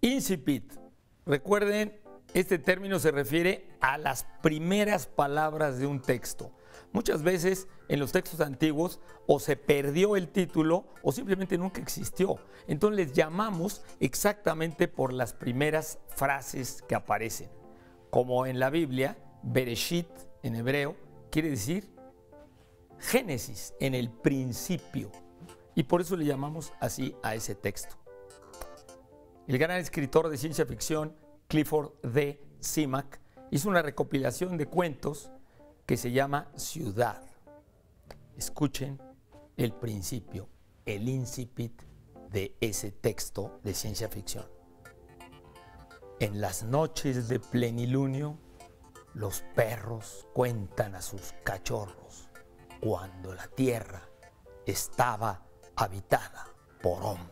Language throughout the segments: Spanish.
Incipit. Recuerden, este término se refiere a las primeras palabras de un texto. Muchas veces en los textos antiguos o se perdió el título o simplemente nunca existió. Entonces les llamamos exactamente por las primeras frases que aparecen. Como en la Biblia, Bereshit en hebreo quiere decir Génesis, en el principio. Y por eso le llamamos así a ese texto. El gran escritor de ciencia ficción Clifford D. Simak hizo una recopilación de cuentos que se llama Ciudad. Escuchen el principio, el incipit de ese texto de ciencia ficción. En las noches de plenilunio, los perros cuentan a sus cachorros cuando la tierra estaba habitada por hombres.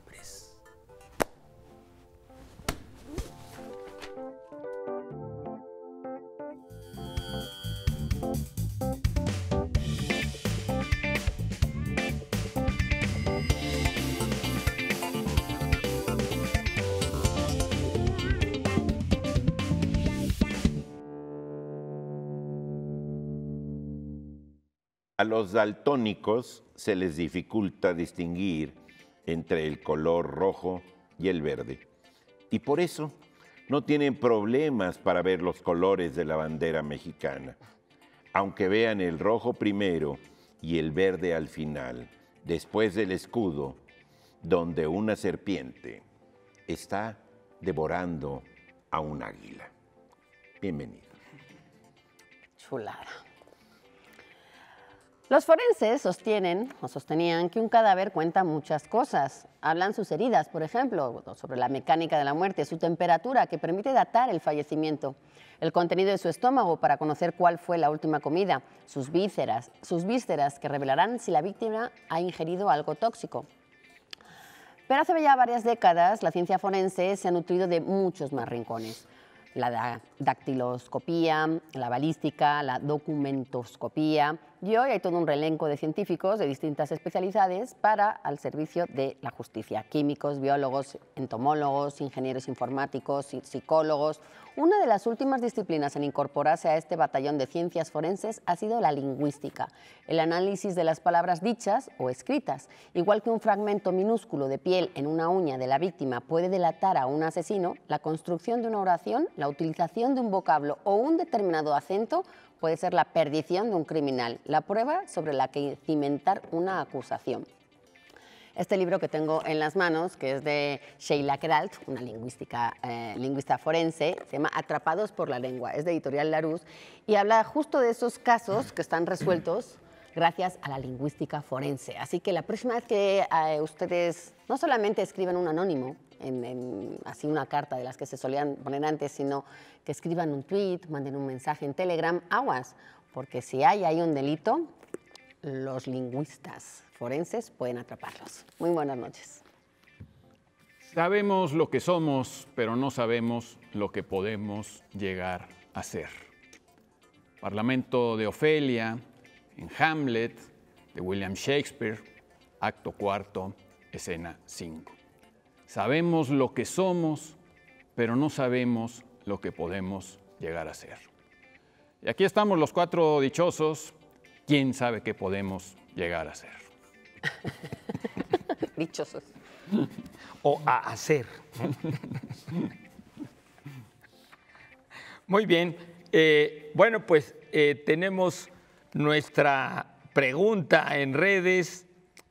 A los daltónicos se les dificulta distinguir entre el color rojo y el verde. Y por eso no tienen problemas para ver los colores de la bandera mexicana, aunque vean el rojo primero y el verde al final, después del escudo, donde una serpiente está devorando a un águila. Bienvenido. Chulada. Los forenses sostienen o sostenían que un cadáver cuenta muchas cosas. Hablan sus heridas, por ejemplo, sobre la mecánica de la muerte, su temperatura, que permite datar el fallecimiento, el contenido de su estómago para conocer cuál fue la última comida, sus vísceras, sus vísceras que revelarán si la víctima ha ingerido algo tóxico. Pero hace ya varias décadas la ciencia forense se ha nutrido de muchos más rincones la dactiloscopía, la balística, la documentoscopía, y hoy hay todo un relenco de científicos de distintas especialidades para al servicio de la justicia. Químicos, biólogos, entomólogos, ingenieros informáticos, psicólogos. Una de las últimas disciplinas en incorporarse a este batallón de ciencias forenses ha sido la lingüística, el análisis de las palabras dichas o escritas. Igual que un fragmento minúsculo de piel en una uña de la víctima puede delatar a un asesino, la construcción de una oración, la utilización de un vocablo o un determinado acento puede ser la perdición de un criminal, la prueba sobre la que cimentar una acusación. Este libro que tengo en las manos, que es de Sheila Keralt, una lingüística, eh, lingüista forense, se llama Atrapados por la lengua, es de editorial Larus, y habla justo de esos casos que están resueltos gracias a la lingüística forense. Así que la próxima vez que eh, ustedes no solamente escriban un anónimo, en, así una carta de las que se solían poner antes, sino que escriban un tweet, manden un mensaje en Telegram, aguas, porque si hay, ahí un delito, los lingüistas forenses pueden atraparlos. Muy buenas noches. Sabemos lo que somos, pero no sabemos lo que podemos llegar a ser. Parlamento de Ofelia, en Hamlet de William Shakespeare, acto cuarto, escena 5. Sabemos lo que somos, pero no sabemos lo que podemos llegar a ser. Y aquí estamos los cuatro dichosos. ¿Quién sabe qué podemos llegar a ser? dichosos. O a hacer. Muy bien. Eh, bueno, pues eh, tenemos nuestra pregunta en redes,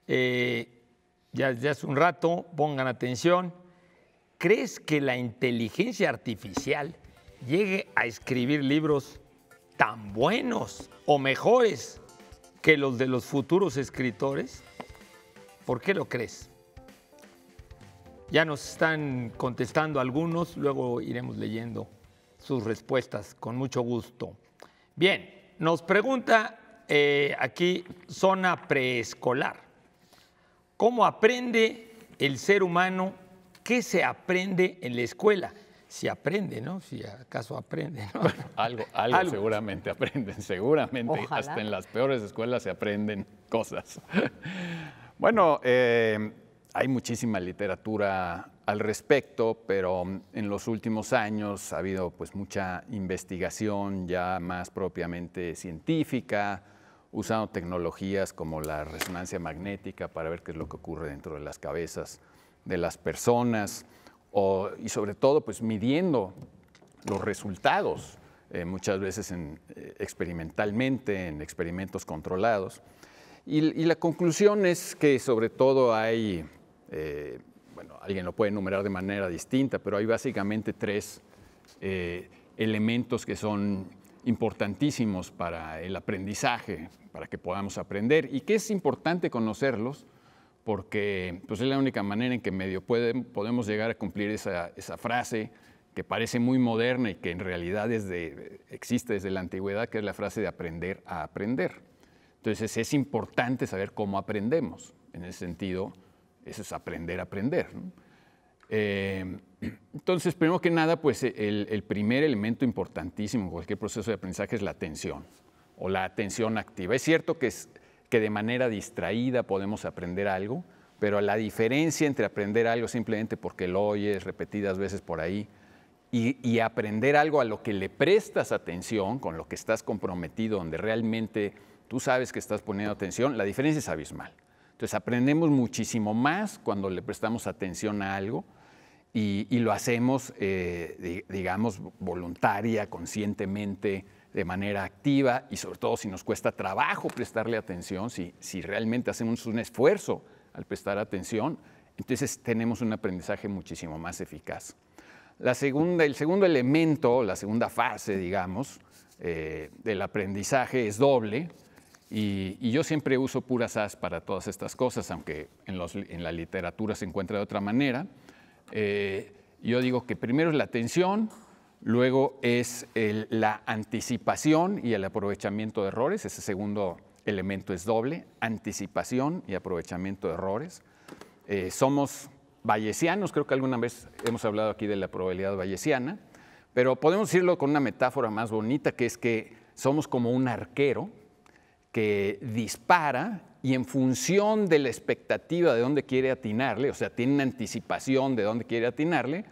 eh, ya hace un rato, pongan atención. ¿Crees que la inteligencia artificial llegue a escribir libros tan buenos o mejores que los de los futuros escritores? ¿Por qué lo crees? Ya nos están contestando algunos, luego iremos leyendo sus respuestas con mucho gusto. Bien, nos pregunta eh, aquí zona preescolar. ¿Cómo aprende el ser humano? ¿Qué se aprende en la escuela? Si aprende, ¿no? Si acaso aprende. algo, algo, seguramente aprenden, seguramente. Hasta en las peores escuelas se aprenden cosas. bueno, eh, hay muchísima literatura al respecto, pero mm, en los últimos años ha habido pues mucha investigación ya más propiamente científica, usando tecnologías como la resonancia magnética para ver qué es lo que ocurre dentro de las cabezas de las personas y sobre todo pues midiendo los resultados eh, muchas veces en, eh, experimentalmente en experimentos controlados. Y, la conclusión es que sobre todo hay eh, bueno, alguien lo puede enumerar de manera distinta, pero hay básicamente tres eh, elementos que son importantísimos para el aprendizaje, para que podamos aprender y que es importante conocerlos porque pues, es la única manera en que medio podemos llegar a cumplir esa, frase que parece muy moderna y que en realidad existe desde la antigüedad, que es la frase de aprender a aprender. Entonces es importante saber cómo aprendemos. En ese sentido, eso es aprender a aprender. Eh, entonces, primero que nada, pues el, primer elemento importantísimo en cualquier proceso de aprendizaje es la atención o la atención activa. Es cierto que, que de manera distraída podemos aprender algo, pero la diferencia entre aprender algo simplemente porque lo oyes repetidas veces por ahí y aprender algo a lo que le prestas atención, con lo que estás comprometido, donde realmente tú sabes que estás poniendo atención, la diferencia es abismal. Entonces aprendemos muchísimo más cuando le prestamos atención a algo y, lo hacemos, eh, digamos, voluntaria, conscientemente, de manera activa y sobre todo si nos cuesta trabajo prestarle atención, si, realmente hacemos un esfuerzo al prestar atención, entonces tenemos un aprendizaje muchísimo más eficaz. el segundo elemento, la segunda fase, digamos, eh, del aprendizaje es doble. Y, yo siempre uso puras SAS para todas estas cosas, aunque en, la literatura se encuentra de otra manera. Eh, yo digo que primero es la atención, luego es la anticipación y el aprovechamiento de errores. Ese segundo elemento es doble, anticipación y aprovechamiento de errores. Eh, somos bayesianos, creo que alguna vez hemos hablado aquí de la probabilidad bayesiana, pero podemos decirlo con una metáfora más bonita, que es que somos como un arquero que dispara y en función de la expectativa de dónde quiere atinarle, o sea, tiene una anticipación de dónde quiere atinarle,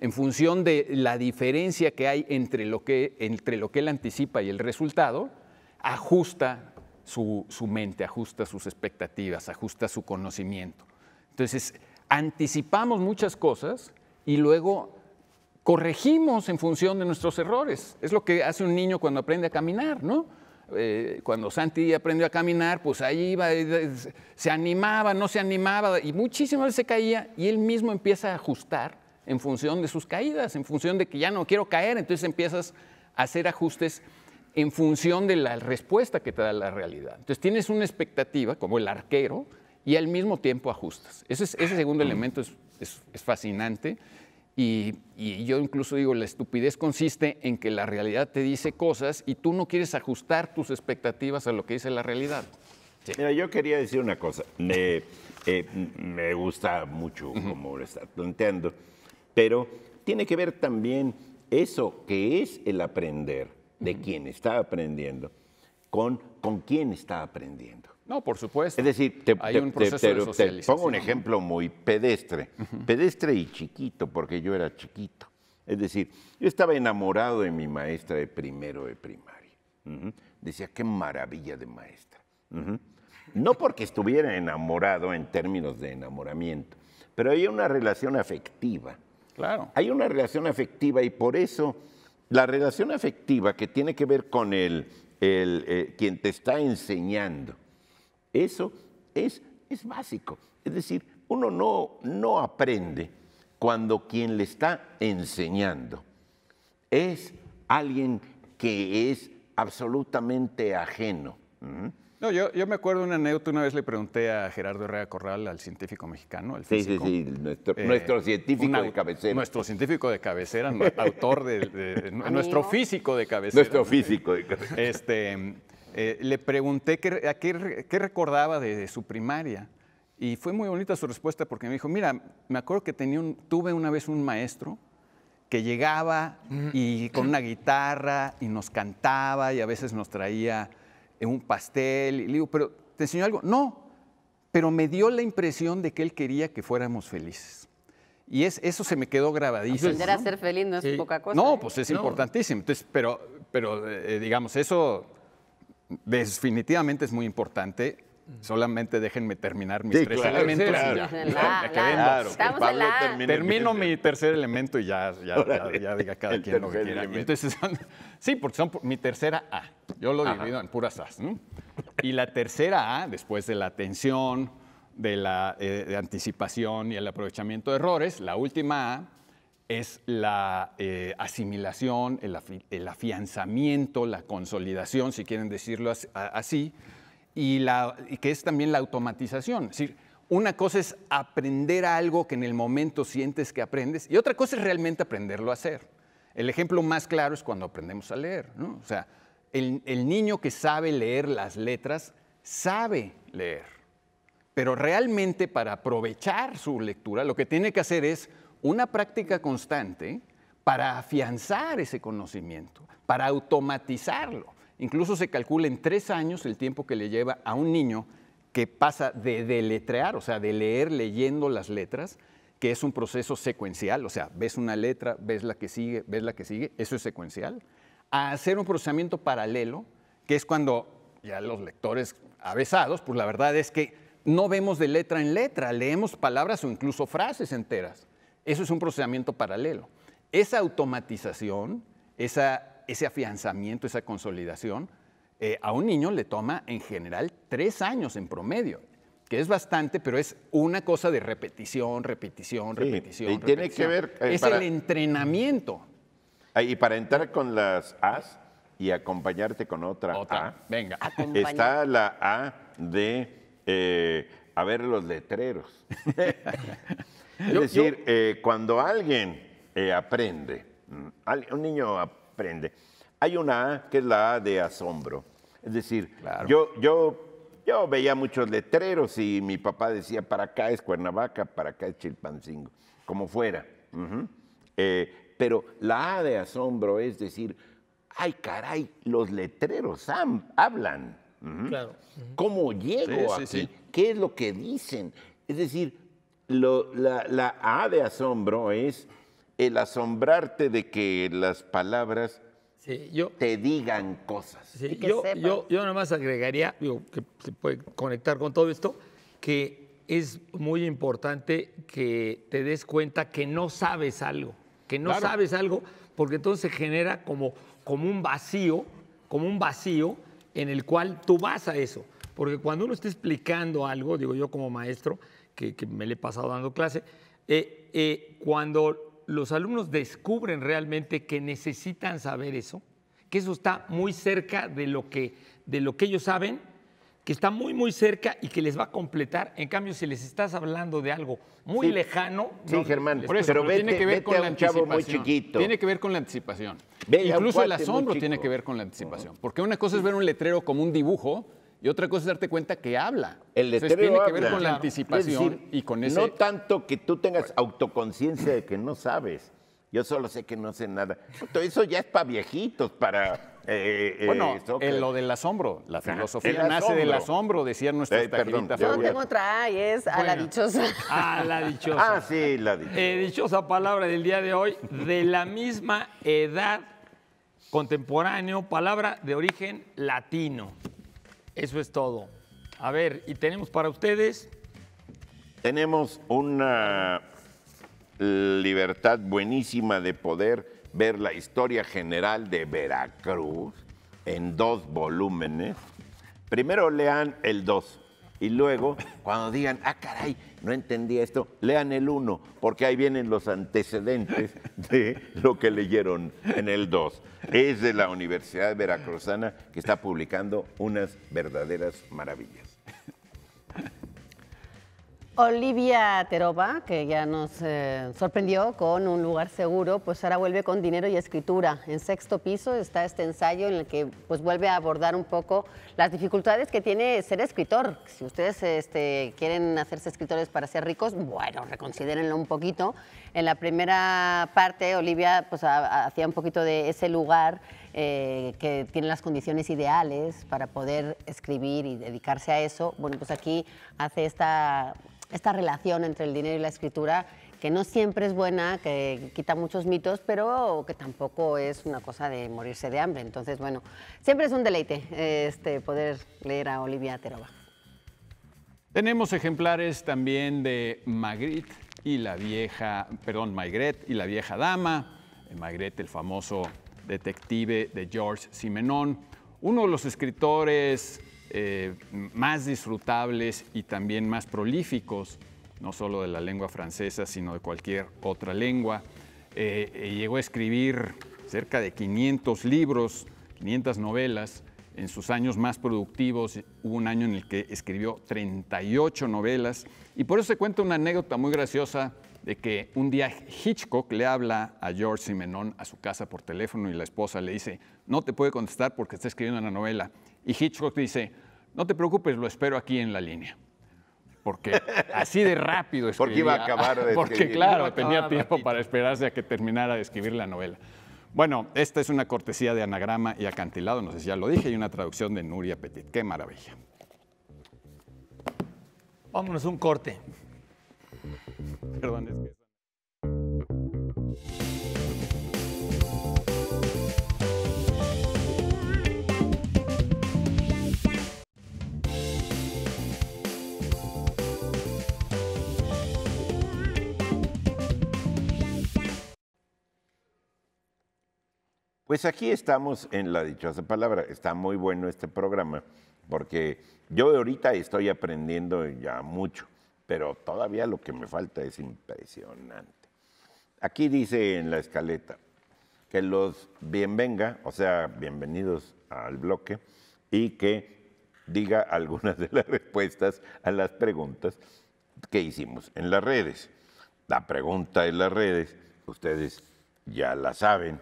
en función de la diferencia que hay entre lo que, entre lo que él anticipa y el resultado, ajusta su, su mente, ajusta sus expectativas, ajusta su conocimiento. Entonces, anticipamos muchas cosas y luego corregimos en función de nuestros errores. Es lo que hace un niño cuando aprende a caminar, ¿no? Eh, cuando Santi aprendió a caminar, pues ahí iba, eh, se animaba, no se animaba, y muchísimas veces se caía, y él mismo empieza a ajustar en función de sus caídas, en función de que ya no quiero caer, entonces empiezas a hacer ajustes en función de la respuesta que te da la realidad. Entonces tienes una expectativa, como el arquero, y al mismo tiempo ajustas. Ese, ese segundo mm. elemento es fascinante y, yo incluso digo, la estupidez consiste en que la realidad te dice cosas y tú no quieres ajustar tus expectativas a lo que dice la realidad. yo quería decir una cosa. Me, eh, gusta mucho como lo está planteando, pero tiene que ver también eso que es el aprender de quien está aprendiendo con con quién está aprendiendo. No, por supuesto. Es decir, te, Hay un pongo un ejemplo muy pedestre, pedestre y chiquito, porque yo era chiquito. Es decir, yo estaba enamorado de mi maestra de primero de primaria. Decía, qué maravilla de maestra. No porque estuviera enamorado en términos de enamoramiento, pero hay una relación afectiva. Claro. Hay una relación afectiva y por eso la relación afectiva que tiene que ver con el, el eh, quien te está enseñando eso es, es básico. Es decir, uno no, no aprende cuando quien le está enseñando es alguien que es absolutamente ajeno. No, yo, yo, me acuerdo una anécdota, una vez le pregunté a Gerardo Herrera Corral, al científico mexicano, Sí, sí, nuestro, eh, científico de cabecera. Nuestro científico de cabecera, autor de, nuestro físico de cabecera. Nuestro físico Este, eh, le pregunté qué, recordaba de, su primaria y fue muy bonita su respuesta porque me dijo, mira, me acuerdo que tuve una vez un maestro que llegaba y con una guitarra y nos cantaba y a veces nos traía eh, un pastel. le digo, pero ¿te enseñó algo? No, pero me dio la impresión de que él quería que fuéramos felices. Y eso se me quedó grabadísimo. a ser feliz no es poca cosa. No, ¿eh? pues es importantísimo. Entonces, pero, pero digamos, eso definitivamente es muy importante. Solamente déjenme terminar mis tres elementos ya. claro, la. Termino mi tercer elemento y ya, diga cada quien lo que quiera. sí, porque son mi tercera A. Yo lo divido en puras As. Y la tercera A, después de la atención, de la eh, anticipación y el aprovechamiento de errores, la última A es la eh, asimilación, el, afianzamiento, la consolidación, si quieren decirlo así, y, que es también la automatización. Es decir, una cosa es aprender algo que en el momento sientes que aprendes y otra cosa es realmente aprenderlo a hacer. El ejemplo más claro es cuando aprendemos a leer. O sea, el niño que sabe leer las letras sabe leer, pero realmente para aprovechar su lectura lo que tiene que hacer es una práctica constante para afianzar ese conocimiento, para automatizarlo. Incluso se calcula en tres años el tiempo que le lleva a un niño que pasa de deletrear, o sea, de leer leyendo las letras, que es un proceso secuencial, o sea, ves una letra, ves la que sigue, ves la que sigue, eso es secuencial, a hacer un procesamiento paralelo, que es cuando ya los lectores avesados, pues la verdad es que no vemos de letra en letra, leemos palabras o incluso frases enteras. Eso es un procesamiento paralelo. Esa automatización, esa, ese afianzamiento, esa consolidación, eh, a un niño le toma en general tres años en promedio que es bastante, pero es una cosa de repetición, repetición, repetición. Y tiene que ver... Eh, es el entrenamiento. Ah, y para entrar con las A's y acompañarte con otra, A, venga. Está la A de, eh, a ver los letreros. es decir, eh, cuando alguien eh, aprende, mm, un niño aprende, hay una A que es la A de asombro. Es decir, yo, yo, yo veía muchos letreros y mi papá decía, para acá es Cuernavaca, para acá es Chilpancingo, como fuera. Eh, pero la A de asombro es decir, ay caray, los letreros hablan. ¿Cómo llego aquí? ¿Qué es lo que dicen? Es decir, la, A de asombro es el asombrarte de que las palabras te digan cosas. yo, yo, nada más agregaría, digo, que se puede conectar con todo esto, que es muy importante que te des cuenta que no sabes algo, que no sabes algo, porque entonces genera como, como un vacío, como un vacío en el cual tú vas a eso. Porque cuando uno está explicando algo, digo yo como maestro, que, me le he pasado dando clase, eh, eh, cuando los alumnos descubren realmente que necesitan saber eso, que eso está muy cerca de lo que, de lo que ellos saben, que está muy, muy cerca y que les va a completar. En cambio, si les estás hablando de algo muy lejano. Sí, Germán, pero, tiene que ver con la anticipación. Muy chiquito. Tiene que ver con la anticipación. Incluso el asombro tiene que ver con la anticipación. Porque una cosa es ver un letrero como un dibujo y otra cosa es darte cuenta que habla. El Entonces, tiene que ver con la anticipación y con ese. No tanto que tú tengas autoconciencia de que no sabes. Yo solo sé que no sé nada. Todo eso ya es para viejitos, para. Eh, eh, bueno, lo del asombro. La filosofía nace del asombro, decía nuestra eh, perdón, No, tengo otra A y es a la dichosa. A la dichosa. Ah, sí, la dichosa. dichosa palabra del día de hoy, de la misma edad contemporáneo, palabra de origen latino. Eso es todo. A ver, ¿y tenemos para ustedes? Tenemos una libertad buenísima de poder ver la historia general de Veracruz en dos volúmenes. Primero lean el 2 y luego cuando digan, ah, caray, no entendía esto, lean el 1, porque ahí vienen los antecedentes de lo que leyeron en el 2. Es de la Universidad Veracruzana que está publicando unas verdaderas maravillas. Olivia Teroba, que ya nos eh, sorprendió con Un lugar seguro, pues ahora vuelve con Dinero y Escritura. En sexto piso está este ensayo en el que pues vuelve a abordar un poco las dificultades que tiene ser escritor. Si ustedes este, quieren hacerse escritores para ser ricos, bueno, reconsiderenlo un poquito. En la primera parte, Olivia pues hacía un poquito de ese lugar eh, que tiene las condiciones ideales para poder escribir y dedicarse a eso. Bueno, pues aquí hace esta esta relación entre el dinero y la escritura que no siempre es buena, que quita muchos mitos, pero que tampoco es una cosa de morirse de hambre. Entonces, bueno, siempre es un deleite este, poder leer a Olivia Terova. Tenemos ejemplares también de Magritte y la vieja, perdón, Magritte y la vieja dama, Magritte, el famoso detective de George Simenon, uno de los escritores eh, más disfrutables y también más prolíficos, no solo de la lengua francesa, sino de cualquier otra lengua. Eh, eh, llegó a escribir cerca de 500 libros, 500 novelas. En sus años más productivos hubo un año en el que escribió 38 novelas. Y por eso se cuenta una anécdota muy graciosa de que un día Hitchcock le habla a George Simenon a su casa por teléfono y la esposa le dice, no te puede contestar porque está escribiendo una novela. Y Hitchcock dice, no te preocupes, lo espero aquí en la línea. Porque así de rápido escribía. Porque iba a acabar de Porque claro, tenía tiempo para esperarse a que terminara de escribir la novela. Bueno, esta es una cortesía de anagrama y acantilado, no sé si ya lo dije, y una traducción de Nuria Petit. ¡Qué maravilla! Vámonos un corte. Perdón, es Pues aquí estamos en la dichosa palabra. Está muy bueno este programa porque yo ahorita estoy aprendiendo ya mucho, pero todavía lo que me falta es impresionante. Aquí dice en la escaleta que los bienvenga, o sea, bienvenidos al bloque, y que diga algunas de las respuestas a las preguntas que hicimos en las redes. La pregunta en las redes, ustedes ya la saben.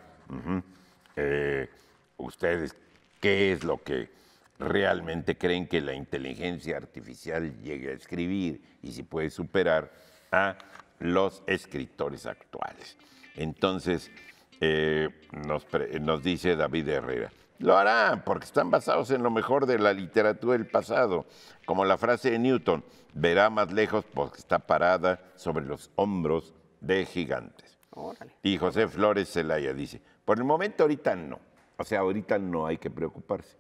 Eh, ustedes qué es lo que realmente creen que la inteligencia artificial llegue a escribir y si puede superar a los escritores actuales. Entonces, eh, nos, dice David Herrera, lo hará, porque están basados en lo mejor de la literatura del pasado, como la frase de Newton, verá más lejos porque está parada sobre los hombros de gigantes. Y José Flores Zelaya dice, por el momento ahorita no. O sea, ahorita no hay que preocuparse.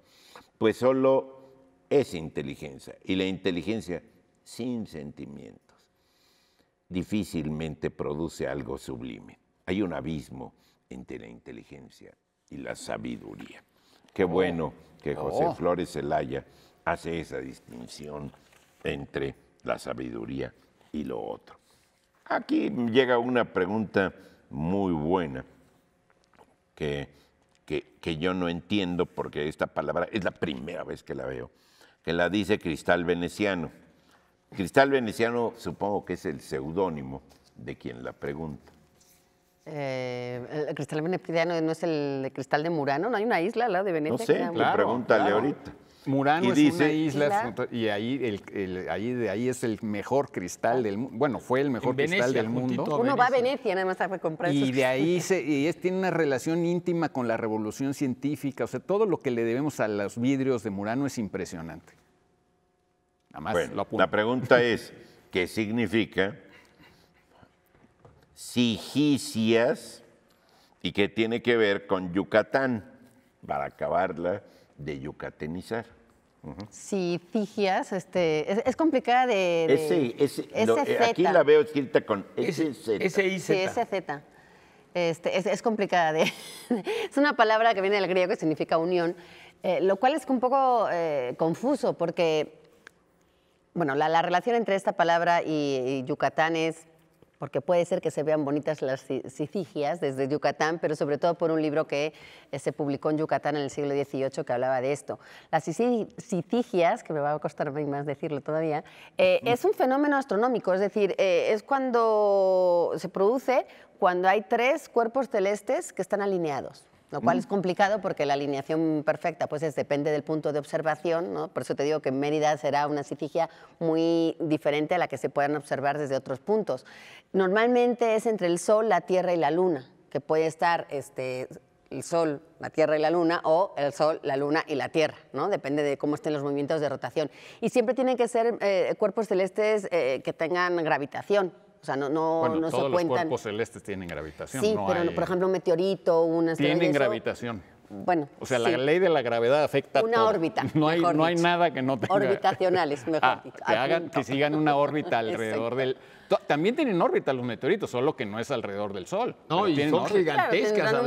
Pues solo es inteligencia. Y la inteligencia sin sentimientos difícilmente produce algo sublime. Hay un abismo entre la inteligencia y la sabiduría. Qué bueno que José oh. Flores Zelaya hace esa distinción entre la sabiduría y lo otro. Aquí llega una pregunta muy buena que, que, yo no entiendo porque esta palabra es la primera vez que la veo, que la dice Cristal Veneciano. Cristal Veneciano supongo que es el seudónimo de quien la pregunta. Eh, cristal veneciano no es el de cristal de Murano, no hay una isla la de Venecia. No sé, pues pregúntale ahorita. Murano y es una isla. Y ahí, el, de ahí es el mejor cristal del mundo. Bueno, fue el mejor cristal del mundo. Uno va a Venecia nada más a comprar Y de ahí se, y es, tiene una relación íntima con la revolución científica. O sea, todo lo que le debemos a los vidrios de Murano es impresionante. la pregunta es, ¿qué significa Sigicias y qué tiene que ver con Yucatán? Para acabarla de yucatenizar. Sí, Si figias, este, es, complicada de, eh, aquí la veo escrita con SZ. s Sí, SZ. Este, es, complicada. De, es una palabra que viene del griego que significa unión, eh, lo cual es un poco eh, confuso porque, bueno, la, relación entre esta palabra y, y Yucatán es porque puede ser que se vean bonitas las sicigias desde Yucatán, pero sobre todo por un libro que eh, se publicó en Yucatán en el siglo XVIII que hablaba de esto. Las sicigias, que me va a costar más decirlo todavía, eh, es un fenómeno astronómico, es decir, eh, es cuando se produce cuando hay tres cuerpos celestes que están alineados lo cual es complicado porque la alineación perfecta pues depende del punto de observación, por eso te digo que Mérida será una sitigia muy diferente a la que se puedan observar desde otros puntos. Normalmente es entre el Sol, la Tierra y la Luna, que puede estar este, el Sol, la Tierra y la Luna, o el Sol, la Luna y la Tierra, ¿no? Depende de cómo estén los movimientos de rotación. Y siempre tienen que ser eh, cuerpos celestes eh, que tengan gravitación, o sea, no, no, no se cuentan. Los cuerpos celestes tienen gravitación. Sí, pero por ejemplo, un meteorito, un asteroide. Tienen gravitación. Bueno. O sea, la ley de la gravedad afecta Una todo. órbita. No hay, no hay nada que no tenga. Orbitacionales, mejor ah, dicho. Que, hagan, que sigan una órbita alrededor del también tienen órbita los meteoritos, solo que no es alrededor del Sol. No, y son gigantescas. sí,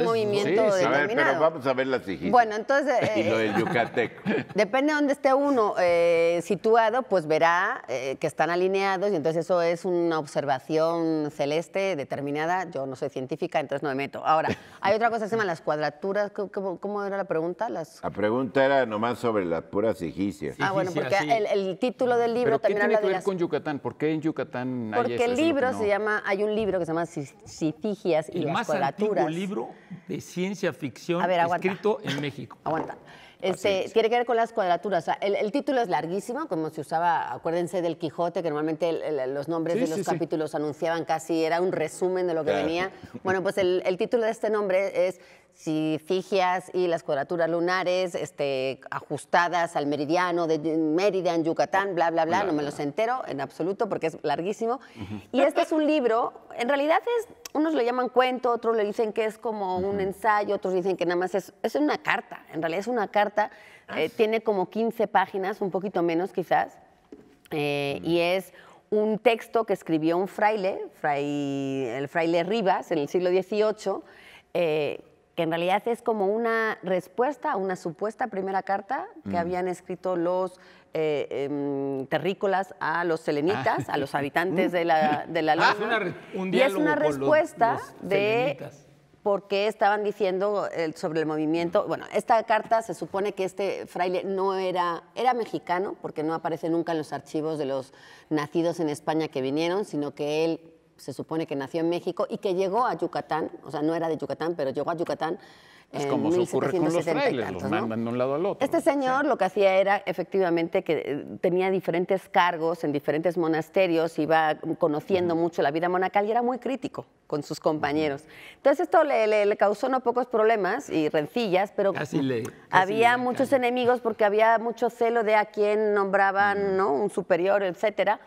pero vamos a ver las hijitas. Bueno, entonces... y lo del eh, yucateco. Depende de dónde esté uno eh, situado, pues verá eh, que están alineados y entonces eso es una observación celeste determinada. Yo no soy científica, entonces no me meto. Ahora, hay otra cosa que se llama las cuadraturas. ¿Cómo, era la pregunta? La pregunta era nomás sobre las puras hijicias. Ah, bueno, porque el, título del libro también con Yucatán? ¿Por qué en Yucatán hay porque el libro se llama, hay un libro que se llama Cifigias y más Un libro de ciencia ficción escrito en México. Aguanta. Este, tiene que ver con las cuadraturas. el, título es larguísimo, como se usaba, acuérdense del Quijote, que normalmente los nombres de los capítulos anunciaban casi, era un resumen de lo que venía. Bueno, pues el, título de este nombre es figias y las cuadraturas lunares este, ajustadas al meridiano de Mérida en Yucatán, bla, bla, bla, no me los entero en absoluto porque es larguísimo. Y este es un libro, en realidad es, unos lo llaman cuento, otros le dicen que es como un ensayo, otros dicen que nada más es, es una carta, en realidad es una carta, eh, ah. tiene como 15 páginas, un poquito menos quizás, eh, y es un texto que escribió un fraile, el fraile Rivas, en el siglo XVIII, eh, que en realidad es como una respuesta a una supuesta primera carta que mm. habían escrito los eh, em, terrícolas a los selenitas, a los ah. habitantes de la, de la ah, luna. Es una, y es una respuesta de por qué estaban diciendo eh, sobre el movimiento. Bueno, esta carta se supone que este fraile no era, era mexicano, porque no aparece nunca en los archivos de los nacidos en España que vinieron, sino que él se supone que nació en México y que llegó a Yucatán, o sea, no era de Yucatán, pero llegó a Yucatán. Es pues como se ocurre los mandan de un lado al otro. Este señor lo que hacía era efectivamente que eh, tenía diferentes cargos en diferentes monasterios, iba conociendo mucho la vida monacal y era muy crítico con sus compañeros. Entonces esto le, causó no pocos problemas y rencillas, pero había muchos enemigos porque había mucho celo de a quién nombraban un superior, etcétera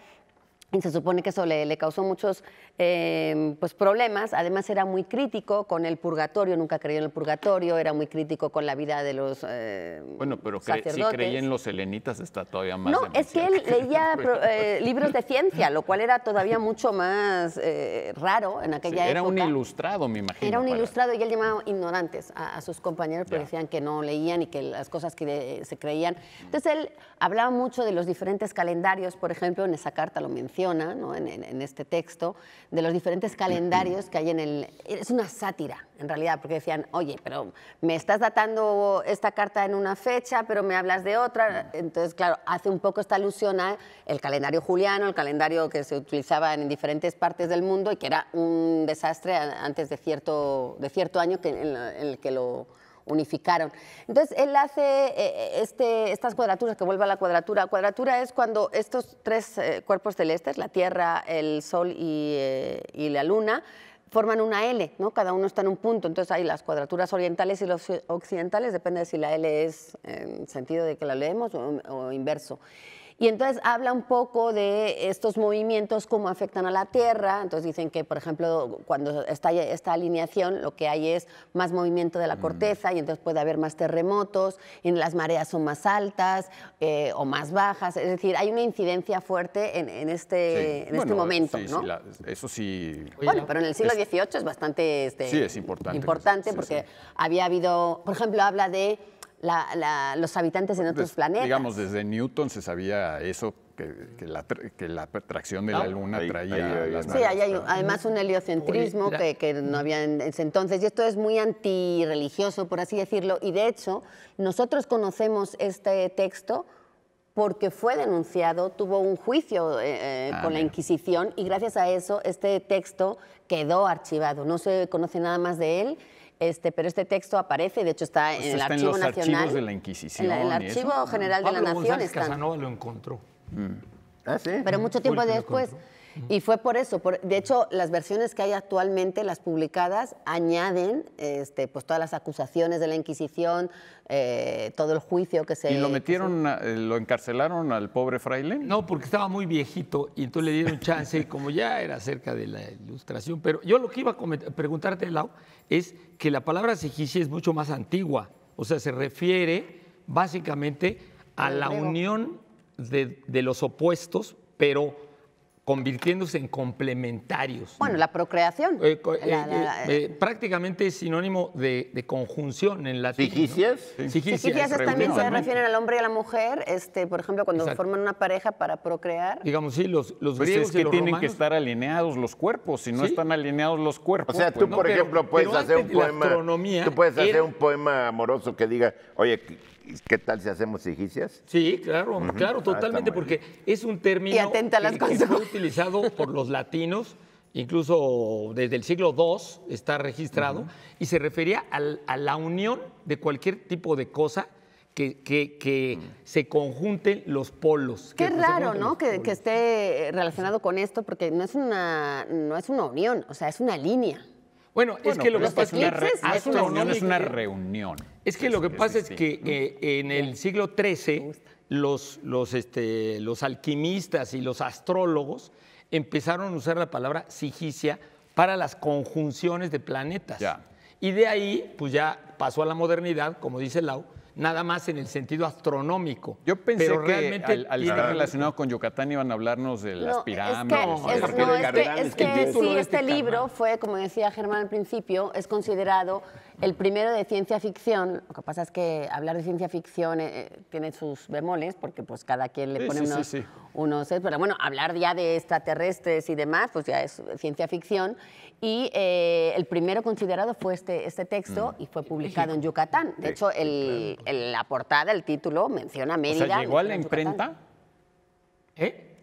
y se supone que eso le, causó muchos em, pues problemas. Además, era muy crítico con el purgatorio, nunca creyó en el purgatorio, era muy crítico con la vida de los. Eh, bueno, pero si creía en los helenitas está todavía más. No, es que él leía eh, libros de ciencia, lo cual era todavía mucho más eh, raro en aquella era época. Era un ilustrado, me imagino. Era un ilustrado y él llamaba ignorantes a, sus compañeros, porque decían que no leían y que las cosas que se creían. Entonces, él hablaba mucho de los diferentes calendarios, por ejemplo, en esa carta lo menciona en, este texto, de los diferentes calendarios que hay en el... Es una sátira, en realidad, porque decían, oye, pero me estás datando esta carta en una fecha, pero me hablas de otra. Entonces, claro, hace un poco esta alusión al calendario juliano, el calendario que se utilizaba en diferentes partes del mundo y que era un desastre antes de cierto, de cierto año que, en el que lo unificaron. Entonces, él hace eh, eh, este, estas cuadraturas, que vuelve a la cuadratura. Cuadratura es cuando estos tres eh, cuerpos celestes, la Tierra, el Sol y, la Luna, forman una L, ¿no? Cada uno está en un punto, entonces hay las cuadraturas orientales y los occidentales, depende de si la L es en sentido de que la leemos o inverso. Y entonces habla un poco de estos movimientos, cómo afectan a la Tierra. Entonces dicen que, por ejemplo, cuando está esta alineación, lo que hay es más movimiento de la mm. corteza y entonces puede haber más terremotos, y las mareas son más altas eh, o más bajas. Es decir, hay una incidencia fuerte en, este, este momento. Sí, eso sí. Bueno, pero en el siglo XVIII es bastante este, importante porque había habido, por ejemplo, habla de los habitantes en otros planetas. Digamos, desde Newton se sabía eso, que, la, que tracción de la ah, Luna traía... ahí, sí, hay, además un heliocentrismo que, no había en ese entonces, y esto es muy antirreligioso, por así decirlo, y de hecho nosotros conocemos este texto porque fue denunciado, tuvo un juicio con eh, eh, ah, la Inquisición y gracias a eso este texto quedó archivado, no se conoce nada más de él este, pero este texto aparece, de hecho está pues en el Archivo en los Nacional. Archivos de la Inquisición. En, el Archivo General de la Nación. González Casanova lo encontró. Mm. Ah, pero mucho tiempo después. Y fue por eso. de hecho, las versiones que hay actualmente, las publicadas, añaden este, pues, todas las acusaciones de la Inquisición, eh, todo el juicio que se... ¿Y lo metieron, eh, lo encarcelaron al pobre fraile? No, porque estaba muy viejito y entonces le dieron chance, y como ya era cerca de la ilustración. Pero yo lo que iba a preguntarte, Lau, es que la palabra sejici es mucho más antigua. O sea, se refiere básicamente a la unión de los opuestos, pero convirtiéndose en complementarios. Bueno, la procreación. Eh, eh, eh, prácticamente es sinónimo de, conjunción en latín. ¿Sigicias? también se refieren al hombre y a la mujer, este, por ejemplo, cuando forman una pareja para procrear. Digamos, sí, los, los que tienen que estar alineados los cuerpos, si no están alineados los cuerpos. O sea, tú, pues, por ejemplo, puedes hacer un poema. Tú puedes hacer un poema amoroso que diga, oye, ¿Qué tal si hacemos sigicias? Sí, claro, claro, ah, totalmente, porque es un término que, fue utilizado por los latinos, incluso desde el siglo II está registrado, y se refería a la unión de cualquier tipo de cosa que, mm. se conjunten los polos. Qué raro, ¿no? Que, esté relacionado con esto, porque no es, una, no es una unión, o sea, es una línea. Bueno, es que lo que pasa es que reunión es que lo que pasa es que eh, eh, en el siglo XIII los, los, este, los alquimistas y los astrólogos empezaron a usar la palabra sigicia para las conjunciones de planetas. Y de ahí, pues ya pasó a la modernidad, como dice Lau, nada más en el sentido astronómico. Yo pensé que realmente al, estar relacionado con Yucatán iban a hablarnos de las pirámides. no, que, es que, este, sí, este, este libro fue, como decía Germán al principio, es considerado el primero de ciencia ficción, lo que pasa es que hablar de ciencia ficción eh, eh, tiene sus bemoles, porque pues cada quien le pone sí, unos, sí, Pero bueno, hablar ya de extraterrestres y demás, pues ya es ciencia ficción. Y eh, el primero considerado fue este, este texto mm. y fue publicado en Yucatán. De hecho, la portada, el título, menciona Mérida. O sea, ¿Llegó a la imprenta?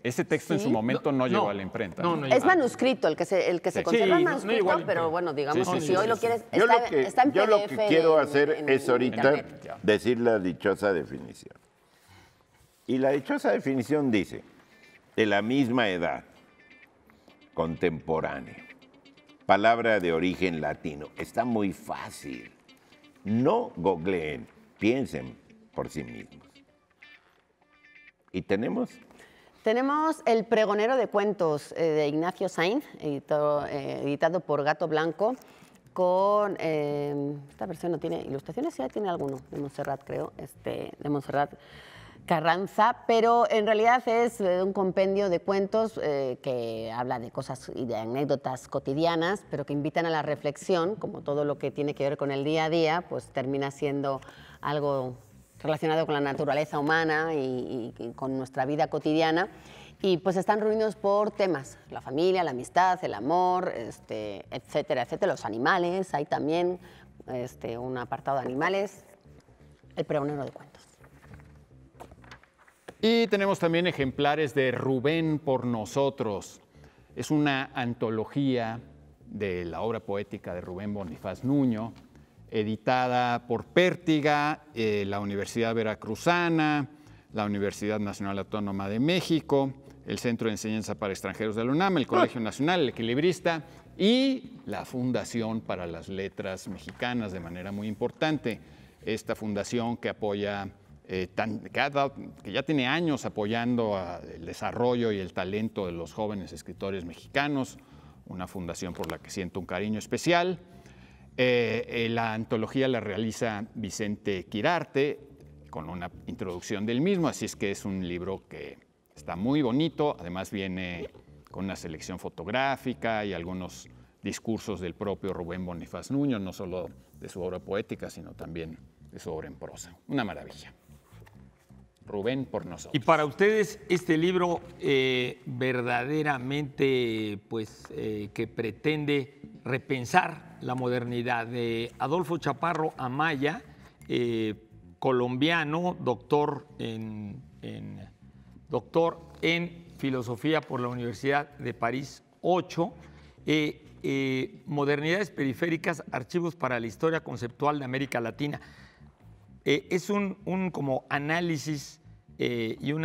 Ese texto en su momento no, llegó a la imprenta. es manuscrito, el que se, el que conserva es manuscrito, pero bueno, digamos, si hoy lo quieres, yo lo que, lo que quiero hacer es ahorita decir la dichosa definición. Y la dichosa definición dice, de la misma edad, contemporánea, palabra de origen latino, está muy fácil. No googleen, piensen por sí mismos. Y tenemos tenemos El pregonero de cuentos eh, de Ignacio Sainz, eh, editado, por Gato Blanco, con... Em, esta versión no tiene ilustraciones, ya tiene alguno, de Montserrat creo, este, de Montserrat Carranza, pero en realidad es eh, un compendio de cuentos que habla de cosas y de anécdotas cotidianas, pero que invitan a la reflexión, como todo lo que tiene que ver con el día a día, pues termina siendo algo relacionado con la naturaleza humana y, con nuestra vida cotidiana. Y pues están reunidos por temas, la familia, la amistad, el amor, este, etcétera, etcétera, los animales, hay también este, un apartado de animales, el pregonero de cuentos. Y tenemos también ejemplares de Rubén por nosotros. Es una antología de la obra poética de Rubén Bonifaz Nuño, editada por Pértiga, eh, la Universidad Veracruzana, la Universidad Nacional Autónoma de México, el Centro de Enseñanza para Extranjeros de la UNAM, el Colegio ah. Nacional, el Equilibrista y la Fundación para las Letras Mexicanas de manera muy importante. Esta fundación que apoya, eh, que, ya tiene años apoyando el desarrollo y el talento de los jóvenes escritores mexicanos, una fundación por la que siento un cariño especial. Eh, eh, la antología la realiza Vicente Quirarte con una introducción del mismo, así es que es un libro que está muy bonito, además viene con una selección fotográfica y algunos discursos del propio Rubén Bonifaz Nuño, no solo de su obra poética, sino también de su obra en prosa. Una maravilla. Rubén por nosotros. Y para ustedes este libro eh, verdaderamente, pues, que pretende repensar la modernidad, de Adolfo Chaparro Amaya, eh, colombiano, doctor en, doctor en filosofía por la Universidad de París 8. Eh, eh, modernidades periféricas, archivos para la historia conceptual de América Latina. es un, como análisis y un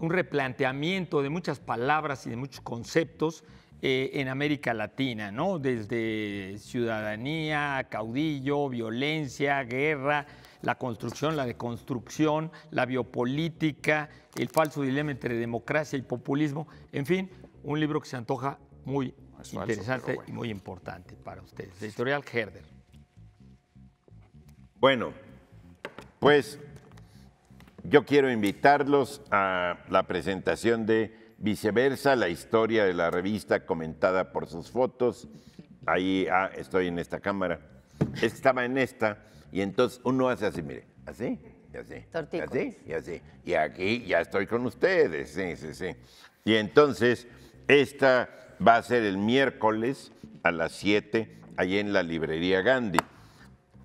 replanteamiento de muchas palabras y de muchos conceptos eh, en América Latina, ¿no? Desde ciudadanía, caudillo, violencia, guerra, la construcción, la deconstrucción, la biopolítica, el falso dilema entre democracia y populismo, en fin, un libro que se antoja muy interesante y muy importante para ustedes. editorial Herder. Bueno, pues yo quiero invitarlos a la presentación de viceversa, la historia de la revista comentada por sus fotos. Ahí, ah, estoy en esta cámara. Estaba en esta, y entonces uno hace así, mire, así, y así. Así, y así. Y aquí ya estoy con ustedes, sí, sí, sí. Y entonces, esta va a ser el miércoles a las 7, ahí en la librería Gandhi.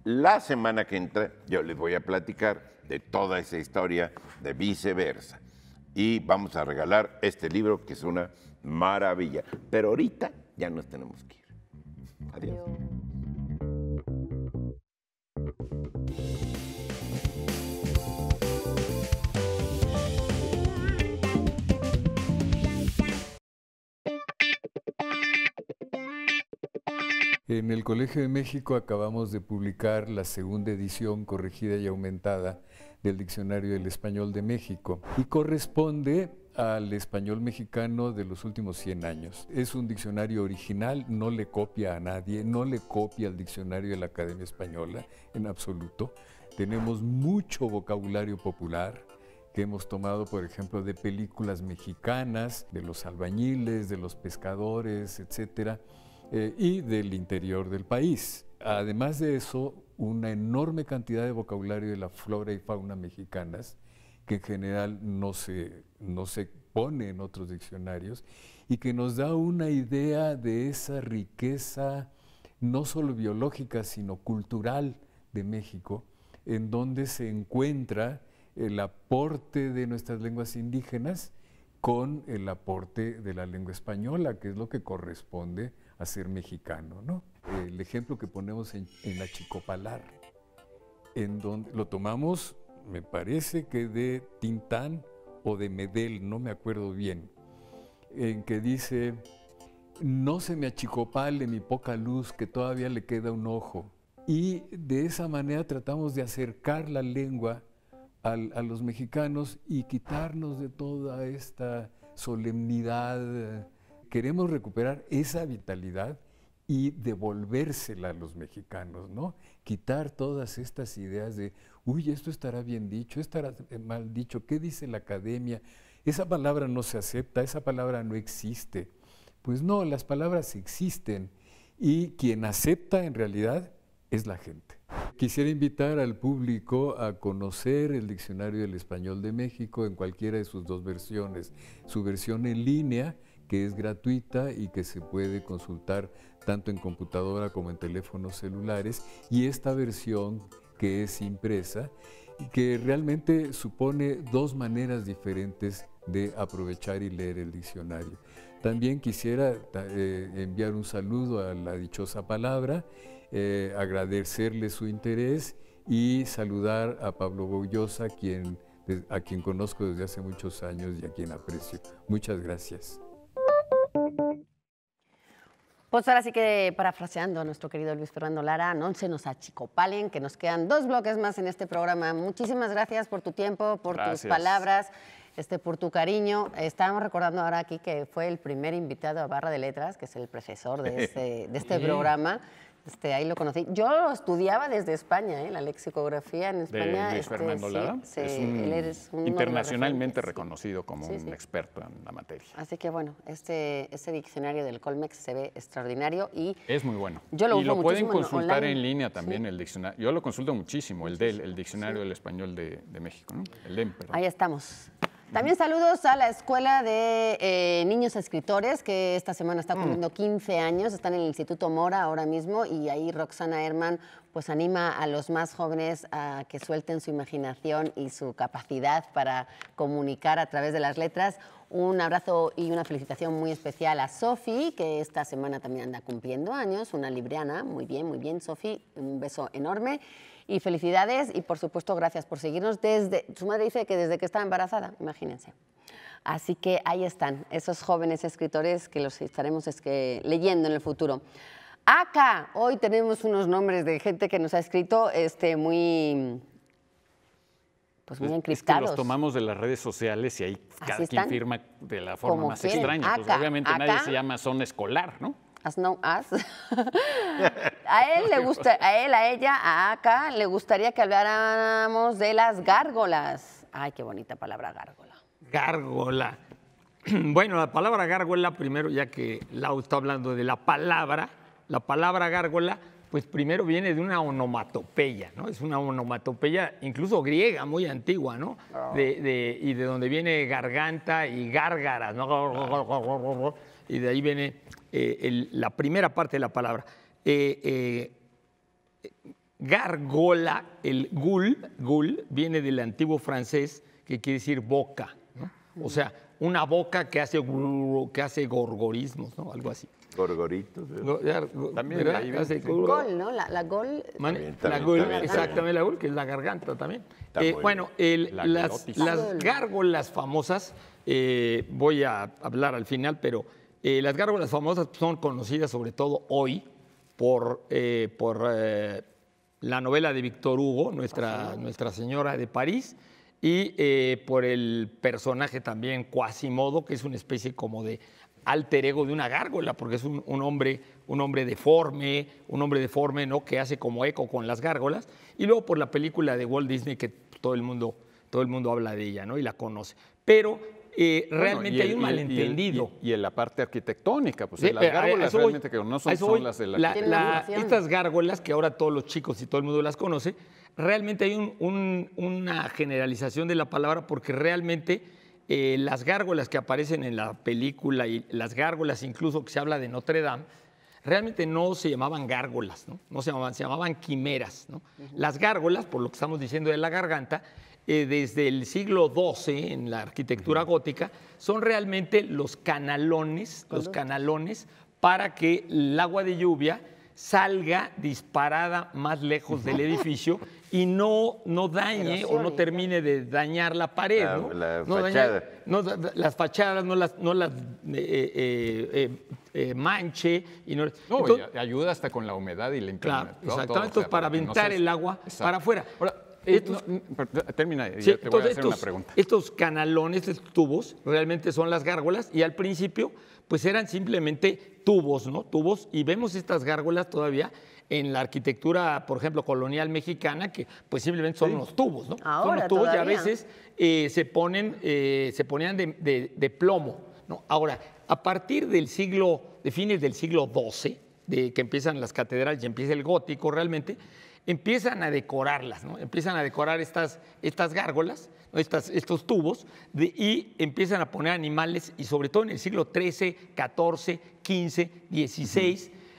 La semana que entra yo les voy a platicar de toda esa historia de viceversa y vamos a regalar este libro que es una maravilla. Pero ahorita ya nos tenemos que ir. Adiós. En el Colegio de México acabamos de publicar la segunda edición corregida y aumentada del Diccionario del Español de México y corresponde al español mexicano de los últimos 100 años. Es un diccionario original, no le copia a nadie, no le copia al diccionario de la Academia Española en absoluto. Tenemos mucho vocabulario popular, que hemos tomado, por ejemplo, de películas mexicanas, de los albañiles, de los pescadores, etcétera, eh, y del interior del país además de eso, una enorme cantidad de vocabulario de la flora y fauna mexicanas que en general no se, pone en otros diccionarios y que nos da una idea de esa riqueza no solo biológica, sino cultural de México, en donde se encuentra el aporte de nuestras lenguas indígenas con el aporte de la lengua española, que es lo que corresponde a ser mexicano, ¿no? el ejemplo que ponemos en, en la Chicopalar, en donde lo tomamos, me parece que de Tintán o de Medel, no me acuerdo bien, en que dice, no se me achicopale mi poca luz que todavía le queda un ojo. Y de esa manera tratamos de acercar la lengua a los mexicanos y quitarnos de toda esta solemnidad. Queremos recuperar esa vitalidad y devolvérsela a los mexicanos, ¿no? Quitar todas estas ideas de, uy, esto estará bien dicho, estará mal dicho, ¿qué dice la academia? Esa palabra no se acepta, esa palabra no existe. Pues no, las palabras existen y quien acepta en realidad es la gente. Quisiera invitar al público a conocer el Diccionario del Español de México en cualquiera de sus dos versiones, su versión en línea, que es gratuita y que se puede consultar tanto en computadora como en teléfonos celulares, y esta versión que es impresa, que realmente supone dos maneras diferentes de aprovechar y leer el diccionario. También quisiera eh, enviar un saludo a la dichosa palabra, eh, agradecerle su interés y saludar a Pablo Goyosa, quien, a quien conozco desde hace muchos años y a quien aprecio. Muchas gracias. Pues ahora sí que parafraseando a nuestro querido Luis Fernando Lara, no se nos achicopalen, que nos quedan dos bloques más en este programa. Muchísimas gracias por tu tiempo, por tus palabras, este, por tu cariño. Estábamos recordando ahora aquí que fue el primer invitado a Barra de Letras, que es el profesor de este programa. Este, ahí lo conocí. Yo lo estudiaba desde España, ¿eh? la lexicografía en España. Fernando este, Lara. es él un internacionalmente reconocido como un experto en la materia. Así que bueno, este, este, diccionario del Colmex se ve extraordinario y... Es muy bueno. Yo lo y lo pueden consultar en línea también el diccionario. Yo lo consulto muchísimo, el del, el diccionario del español de, México, ¿no? el DEM, Ahí estamos. También saludos a la Escuela de eh, Niños Escritores, que esta semana está mm. cumpliendo 15 años, están en el Instituto Mora ahora mismo y ahí Roxana Herman pues anima a los más jóvenes a que suelten su imaginación y su capacidad para comunicar a través de las letras. Un abrazo y una felicitación muy especial a Sofi, que esta semana también anda cumpliendo años, una libriana. Muy bien, muy bien, Sofi, un beso enorme. Y felicidades y, por supuesto, gracias por seguirnos desde... Su madre dice que desde que estaba embarazada, imagínense. Así que ahí están, esos jóvenes escritores que los estaremos es que, leyendo en el futuro. Acá, hoy tenemos unos nombres de gente que nos ha escrito este, muy pues muy encriptados. los tomamos de las redes sociales y ahí cada quien firma de la forma más extraña. Pues, obviamente nadie se llama zona escolar, ¿no? as no as. a él le gusta, a él, a ella, a acá le gustaría que habláramos de las gárgolas. Ay, qué bonita palabra gárgola. Gárgola. Bueno, la palabra gárgola, primero, ya que Lau está hablando de la palabra, la palabra gárgola, pues primero viene de una onomatopeya, ¿no? Es una onomatopeya incluso griega, muy antigua, ¿no? Ah. De, y de donde viene garganta y gárgaras, ¿no? Ah y de ahí viene eh, la primera parte de la palabra. Eh, eh, gargola, el gul, gul, viene del antiguo francés que quiere decir boca, o sea, una boca que hace, que hace gorgorismos, ¿no? algo así. Gorgoritos. También ¿verdad? gol, ¿no? La, la gol. la gol, exactamente, la gul que es la garganta también. bueno, las, gárgolas famosas, voy a hablar al final, pero eh, las gárgolas famosas son conocidas sobre todo hoy por, eh, por eh, la novela de Víctor Hugo, nuestra, Señora de París, y por el personaje también Quasimodo, que es una especie como de alter ego de una gárgola, porque es un, hombre, un hombre deforme, un hombre deforme ¿no? que hace como eco con las gárgolas, y luego por la película de Walt Disney que todo el mundo, todo el mundo habla de ella ¿no? y la conoce. Pero eh, realmente hay un malentendido. Y, en la parte arquitectónica, pues las eh, gárgolas realmente que no son, solas las de la, la, Estas gárgolas, que ahora todos los chicos y todo el mundo las conoce, realmente hay una generalización de la palabra porque realmente... Eh, las gárgolas que aparecen en la película y las gárgolas incluso que se habla de Notre Dame, realmente no se llamaban gárgolas, ¿no? se llamaban, se llamaban quimeras, Las gárgolas, por lo que estamos diciendo de la garganta, eh, desde el siglo XII en la arquitectura gótica, son realmente los canalones, los canalones para que el agua de lluvia salga disparada más lejos del edificio y no, no dañe o no termine de dañar la pared. ¿no? las fachadas no las, no las eh, eh, eh, manche. Y no, ayuda hasta con la humedad y la claro, Exactamente, para aventar el agua para afuera. Ahora, mm, termina, te voy a hacer una pregunta. Estos canalones, estos tubos, realmente son las gárgolas y al principio, pues eran simplemente tubos, ¿no? Tubos, y vemos estas gárgolas todavía en la arquitectura, por ejemplo, colonial mexicana, que pues simplemente son los unos tubos, ¿no? Son son tubos y a veces eh, se ponen, eh, se ponían de, plomo, ¿no? Ahora, a partir del siglo, de fines del siglo XII, de que empiezan las catedrales y empieza el gótico realmente, empiezan a decorarlas, ¿no? Empiezan a decorar estas, estas gárgolas estos tubos y empiezan a poner animales, y sobre todo en el siglo XIII, XIV, XV, XVI,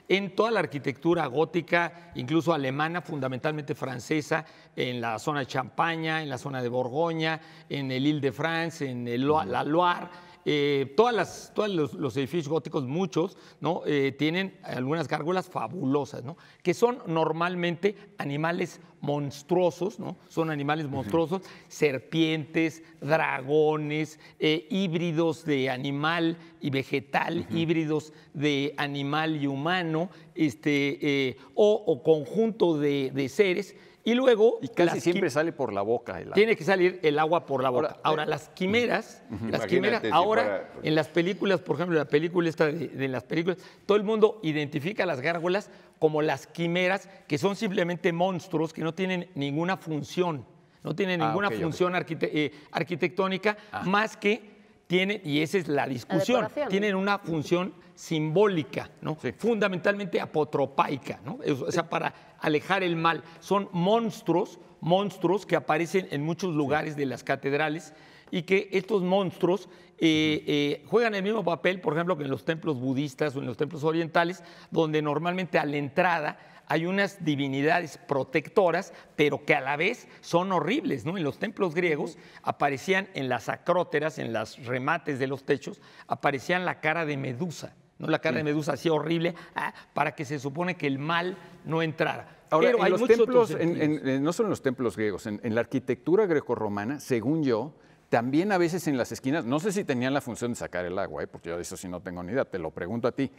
en toda la arquitectura gótica, incluso alemana, fundamentalmente francesa, en la zona de Champaña, en la zona de Borgoña, en el Ile-de-France, en el, la Loire. Eh, todas las, todos los, edificios góticos, muchos, ¿no? Eh, tienen algunas gárgolas fabulosas, ¿no? que son normalmente animales monstruosos, ¿no? Son animales monstruosos, serpientes, dragones, eh, híbridos de animal y vegetal, híbridos de animal y humano, este, eh, o, conjunto de, seres y luego. Y casi siempre sale por la boca Tiene que salir el agua por la boca. Ahora, las eh, quimeras, las quimeras, ahora pues. en las películas, por ejemplo, la película esta de, las películas, todo el mundo identifica las gárgolas como las quimeras, que son simplemente monstruos que no tienen ninguna función, no tienen ah, ninguna función eh, arquitectónica ah. más que tienen, y esa es la discusión, tienen una función simbólica, Fundamentalmente apotropaica, O sea, para alejar el mal. Son monstruos, monstruos que aparecen en muchos lugares de las catedrales y que estos monstruos eh, eh, juegan el mismo papel, por ejemplo, que en los templos budistas o en los templos orientales, donde normalmente a la entrada hay unas divinidades protectoras, pero que a la vez son horribles. ¿no? En los templos griegos aparecían en las acróteras, en los remates de los techos, aparecían la cara de Medusa. ¿no? La cara de Medusa así horrible, ah, para que se supone que el mal no entrara. Ahora, en los templos, no solo en los templos griegos, en, en la arquitectura grecorromana, según yo, también a veces en las esquinas, no sé si tenían la función de sacar el agua, ¿eh? porque yo de eso sí no tengo ni idea, te lo pregunto a ti.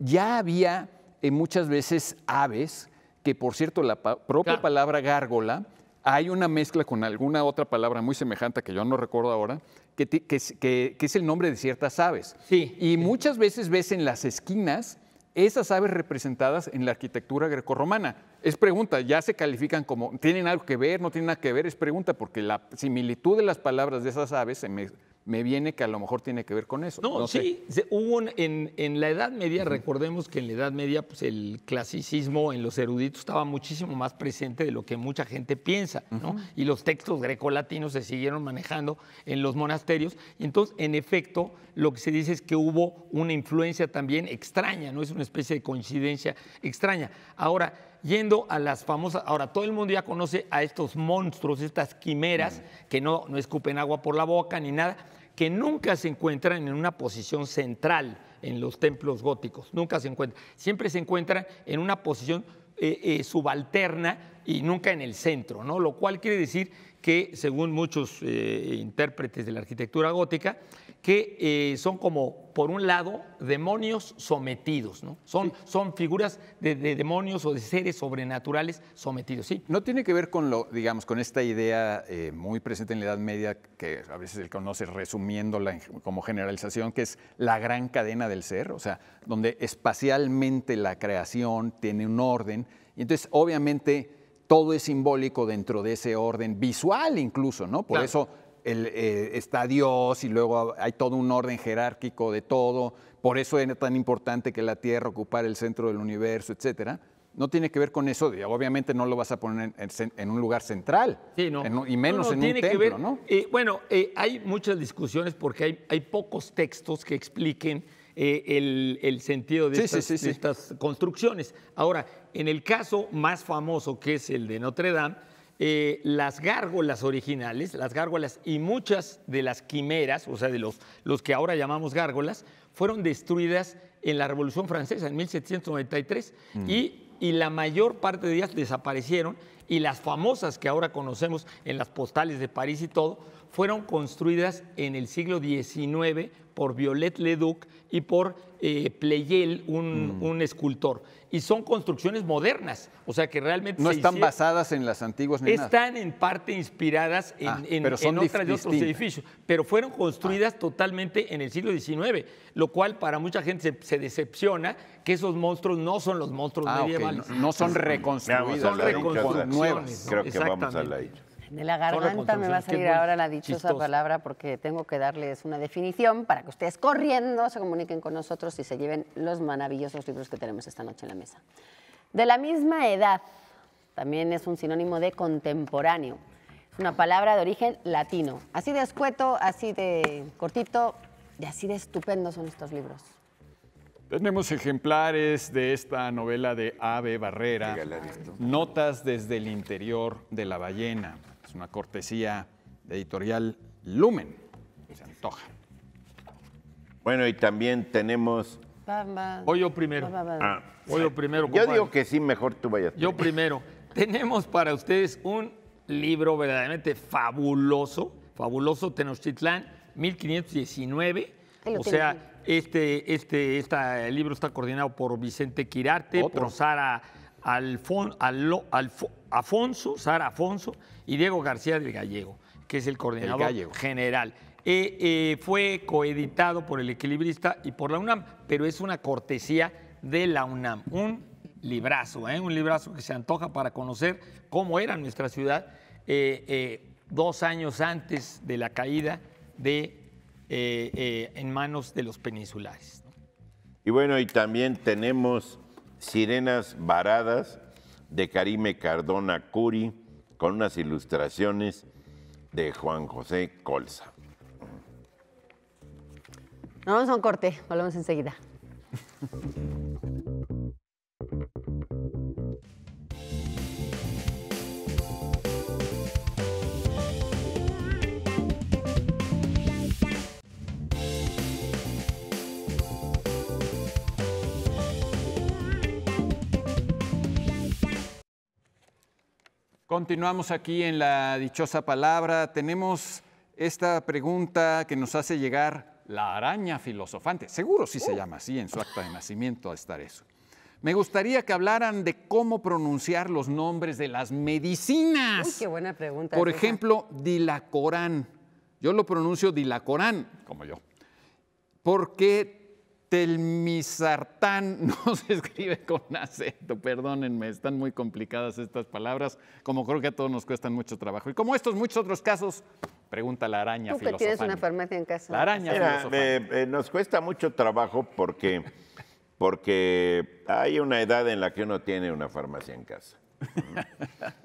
Ya había eh, muchas veces aves, que por cierto la propia palabra gárgola, hay una mezcla con alguna otra palabra muy semejante que yo no recuerdo ahora, que, es el nombre de ciertas aves. Sí. Y muchas veces ves en las esquinas esas aves representadas en la arquitectura grecorromana. Es pregunta, ya se califican como, ¿tienen algo que ver? ¿No tienen nada que ver? Es pregunta, porque la similitud de las palabras de esas aves se me me viene que a lo mejor tiene que ver con eso. No, sí, hubo en, en, la Edad Media, recordemos que en la Edad Media pues, el clasicismo en los eruditos estaba muchísimo más presente de lo que mucha gente piensa, ¿no? Y los textos grecolatinos se siguieron manejando en los monasterios. Y entonces, en efecto, lo que se dice es que hubo una influencia también extraña, ¿no? Es una especie de coincidencia extraña. Ahora, yendo a las famosas, ahora todo el mundo ya conoce a estos monstruos, estas quimeras que no, no escupen agua por la boca ni nada, que nunca se encuentran en una posición central en los templos góticos, nunca se encuentran, siempre se encuentran en una posición eh, eh, subalterna y nunca en el centro, ¿no? lo cual quiere decir que, según muchos eh, intérpretes de la arquitectura gótica, que eh, son como, por un lado, demonios sometidos, ¿no? Son, son figuras de, demonios o de seres sobrenaturales sometidos, ¿sí? No tiene que ver con lo, digamos, con esta idea eh, muy presente en la Edad Media, que a veces se conoce resumiéndola como generalización, que es la gran cadena del ser, o sea, donde espacialmente la creación tiene un orden, y entonces obviamente todo es simbólico dentro de ese orden visual incluso, ¿no? Por eso el, eh, está Dios y luego hay todo un orden jerárquico de todo, por eso era tan importante que la Tierra ocupara el centro del universo, etcétera. No tiene que ver con eso, obviamente no lo vas a poner en, un lugar central, y menos en un templo, bueno, hay muchas discusiones porque hay, pocos textos que expliquen eh, el, sentido de estas construcciones. Ahora, en el caso más famoso que es el de Notre Dame, eh, las gárgolas originales, las gárgolas y muchas de las quimeras, o sea, de los, que ahora llamamos gárgolas, fueron destruidas en la Revolución Francesa en 1793 mm. y, y la mayor parte de ellas desaparecieron y las famosas que ahora conocemos en las postales de París y todo, fueron construidas en el siglo XIX por Violet Leduc y por eh, Pleyel, mm. un, escultor. Y son construcciones modernas, o sea que realmente... No están basadas en las antiguas ni Están en parte inspiradas en, ah, otras otros edificios, pero fueron construidas ah. totalmente en el siglo XIX, lo cual para mucha gente se, decepciona que esos monstruos no son los monstruos ah, medievales. No, son reconstruidos, Son reconstrucciones. Creo que vamos a la de la garganta me va a salir ahora la dichosa palabra porque tengo que darles una definición para que ustedes corriendo se comuniquen con nosotros y se lleven los maravillosos libros que tenemos esta noche en la mesa. De la misma edad, también es un sinónimo de contemporáneo. Es una palabra de origen latino. Así de escueto, así de cortito y así de estupendo son estos libros. Tenemos ejemplares de esta novela de Ave Barrera, Notas desde el interior de la ballena, es una cortesía de editorial Lumen. Se antoja. Bueno, y también tenemos. Hoy yo primero. Ah, yo primero. Yo digo que sí, mejor tú vayas. Yo primero. Tenemos para ustedes un libro verdaderamente fabuloso, fabuloso Tenochtitlán 1519. O sea, este, este, este libro está coordinado por Vicente Quirarte, ¿Otro? por Sara Alfon, Alfon, Afonso, Sara Afonso y Diego García del Gallego, que es el coordinador general. Eh, eh, fue coeditado por el equilibrista y por la UNAM, pero es una cortesía de la UNAM. Un librazo, ¿eh? un librazo que se antoja para conocer cómo era nuestra ciudad dos años antes de la caída en manos de los peninsulares. Y bueno, y también tenemos sirenas varadas de Karime Cardona Curi, con unas ilustraciones de Juan José Colza. Nos Vamos a un corte, volvemos enseguida. Continuamos aquí en la dichosa palabra. Tenemos esta pregunta que nos hace llegar la araña filosofante. Seguro sí se uh. llama así en su acta de nacimiento a estar eso. Me gustaría que hablaran de cómo pronunciar los nombres de las medicinas. qué buena pregunta. Por ejemplo, dilacorán. Yo lo pronuncio dilacorán, como yo. Porque Telmisartán no se escribe con acento, perdónenme, están muy complicadas estas palabras, como creo que a todos nos cuestan mucho trabajo. Y como estos muchos otros casos, pregunta la araña Tú que tienes una farmacia en casa. La araña Mira, eh, Nos cuesta mucho trabajo porque, porque hay una edad en la que uno tiene una farmacia en casa.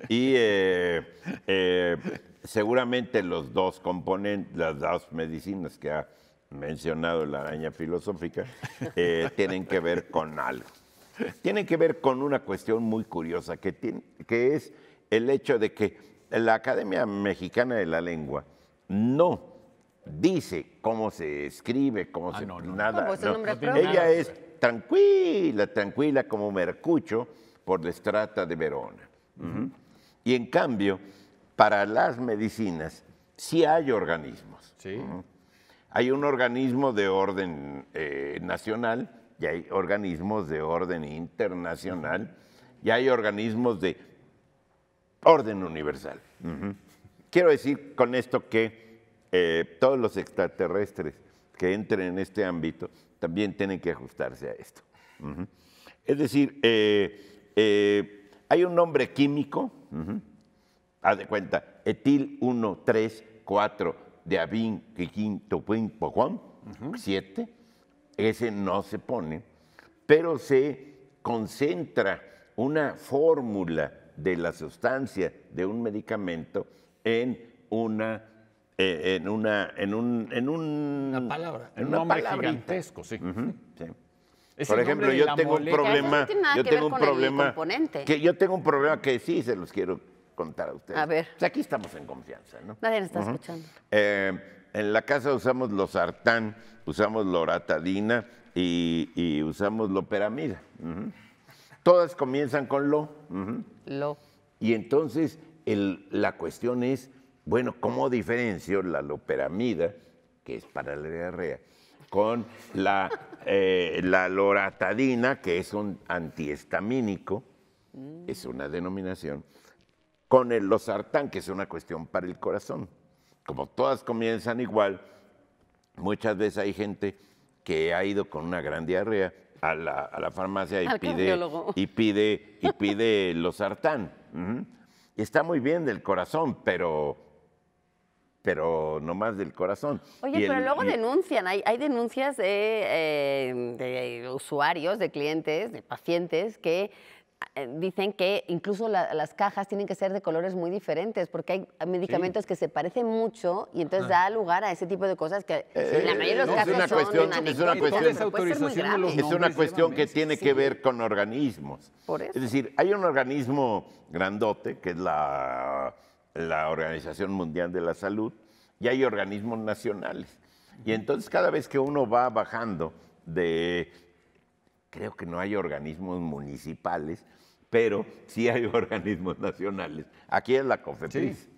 y eh, eh, seguramente los dos componentes, las dos medicinas que ha mencionado la araña filosófica, eh, tienen que ver con algo. Tienen que ver con una cuestión muy curiosa, que, que es el hecho de que la Academia Mexicana de la Lengua no dice cómo se escribe, cómo ah, se... No, Nada. Ella es tranquila, tranquila como Mercucho por la estrata de Verona. Y en cambio, para las medicinas sí hay organismos. ¿Sí? Hay un organismo de orden eh, nacional y hay organismos de orden internacional y hay organismos de orden universal. Quiero decir con esto que eh, todos los extraterrestres que entren en este ámbito también tienen que ajustarse a esto. Es decir, eh, hay un nombre químico, haz de cuenta, etil 1, 3, de Abin, Kikin, Topín, Pocuán, siete, ese no se pone, pero se concentra una fórmula de la sustancia de un medicamento en una eh, en una en un en una palabra en un nombre gigantesco sí, sí. por ejemplo yo tengo un problema yo tengo un problema que yo tengo un problema que sí se los quiero contar a ustedes. A ver. Pues aquí estamos en confianza, ¿no? Nadie nos está escuchando. Eh, en la casa usamos los sartán, usamos loratadina y, usamos loperamida. Todas comienzan con lo. Lo. Y entonces la cuestión es, bueno, ¿cómo diferencio la loperamida, que es para la diarrea, con la, eh, la loratadina, que es un antihistamínico, mm. es una denominación, con el losartán, que es una cuestión para el corazón. Como todas comienzan igual, muchas veces hay gente que ha ido con una gran diarrea a la, farmacia y pide, y pide y pide losartán. Está muy bien del corazón, pero pero no más del corazón. Oye, pero luego denuncian, hay, denuncias eh, de, usuarios, de clientes, de pacientes que eh, dicen que incluso las cajas tienen que ser de colores muy diferentes, porque hay ah, medicamentos que se parecen mucho y entonces da lugar a ese tipo de cosas que eh, en la mayoría de los casos es una cuestión, Es una cuestión, que tiene que ver con organismos. Es decir, hay un organismo grandote, que es la, la Organización Mundial de la Salud, y hay organismos nacionales. Y entonces cada vez que uno va bajando de creo que no hay organismos municipales, pero sí hay organismos nacionales. Aquí es la COFEPRIS,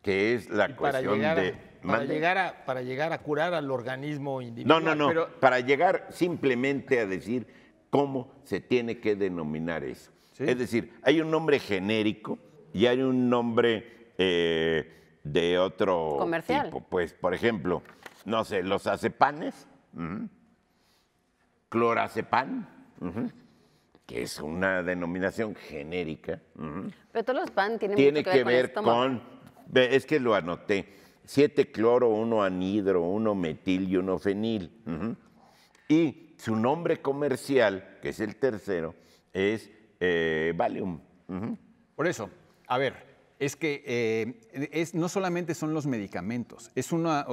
que es la cuestión de... para, llegar a, para llegar a curar al organismo individual. No, no, no, para llegar simplemente a decir cómo se tiene que denominar eso. Es decir, hay un nombre genérico y hay un nombre eh, de otro Comercial. tipo. Pues, por ejemplo, no sé, los acepanes clorazepam, que es una denominación genérica. Pero todos los PAN tienen tiene mucho que, ver, que ver con, Es que lo anoté. Siete cloro, uno anhidro, uno metil y uno fenil. Y su nombre comercial, que es el tercero, es eh, Valium. Por eso, a ver, es que eh, no solamente son los medicamentos, es una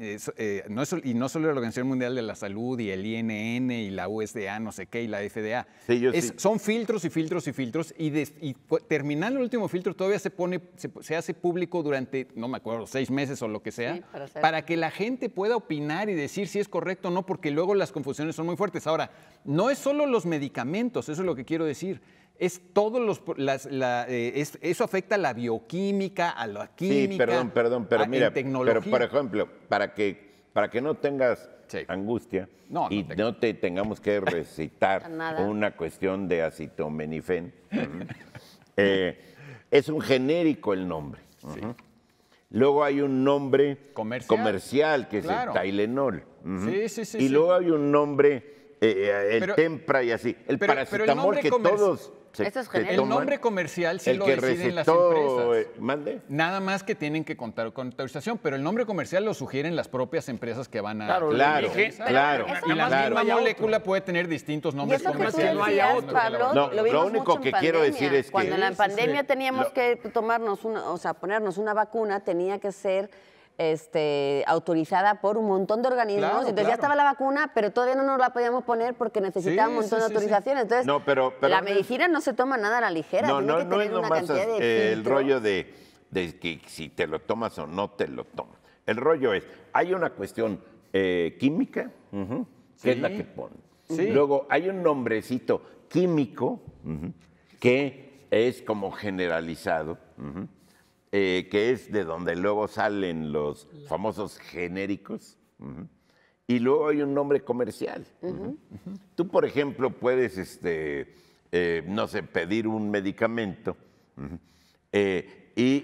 eh, no es, y no solo la Organización Mundial de la Salud y el INN y la USDA, no sé qué, y la FDA. Son filtros y filtros y filtros, y, terminar terminando el último filtro todavía se pone, se, hace público durante, no me acuerdo, seis meses o lo que sea, para que la gente pueda opinar y decir si es correcto o no, porque luego las confusiones son muy fuertes. Ahora, no es solo los medicamentos, eso es lo que quiero decir es todos los eh, eso afecta a la bioquímica, a la química. Sí, perdón, perdón, pero mira, pero por ejemplo, para que para que no tengas angustia y no te tengamos que recitar una cuestión de acitomenifén. Eh, es un genérico el nombre. Luego hay un nombre comercial, que es el Tylenol. sí, sí, sí, y luego hay un nombre, eh, el Tempra y así. El pero, paracetamol que todos el nombre comercial sí lo deciden las empresas. Eh, Nada más que tienen que contar con autorización, pero el nombre comercial lo sugieren las propias empresas que van a. Claro, claro. y la misma molécula puede tener distintos nombres comerciales. lo, único que quiero decir es que. Cuando en la pandemia teníamos que tomarnos una, o sea, ponernos una vacuna, tenía que ser este, autorizada por un montón de organismos. Entonces ya estaba la vacuna, pero todavía no nos la podíamos poner porque necesitaba un montón de autorizaciones. Entonces la medicina no se toma nada a la ligera. Tiene que tener una cantidad de el rollo de, que si te lo tomas o no te lo tomas. El rollo es, hay una cuestión eh, química, que es la que pone. Luego hay un nombrecito químico que es como generalizado. Eh, que es de donde luego salen los famosos genéricos. Y luego hay un nombre comercial. Tú, por ejemplo, puedes, este, eh, no sé, pedir un medicamento eh, y,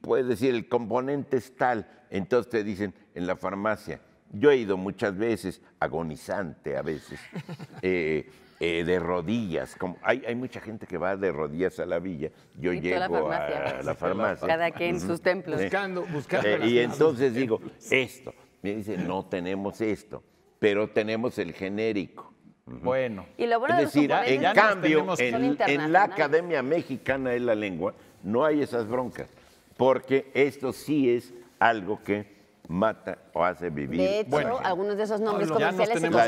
puedes decir, el componente es tal. Entonces te dicen en la farmacia, yo he ido muchas veces, agonizante a veces. Eh, de rodillas. Como hay, hay, mucha gente que va de rodillas a la villa. Yo llego a la farmacia. Cada quien en sus templos. Buscando, buscando. Eh, y entonces digo, esto. Me dice, no tenemos esto, pero tenemos el genérico. Bueno. Y lo es decir, ah, en cambio, en la Academia Mexicana de la Lengua no hay esas broncas, porque esto sí es algo que mata o hace vivir. De hecho, bueno, algunos de esos nombres comerciales se tenemos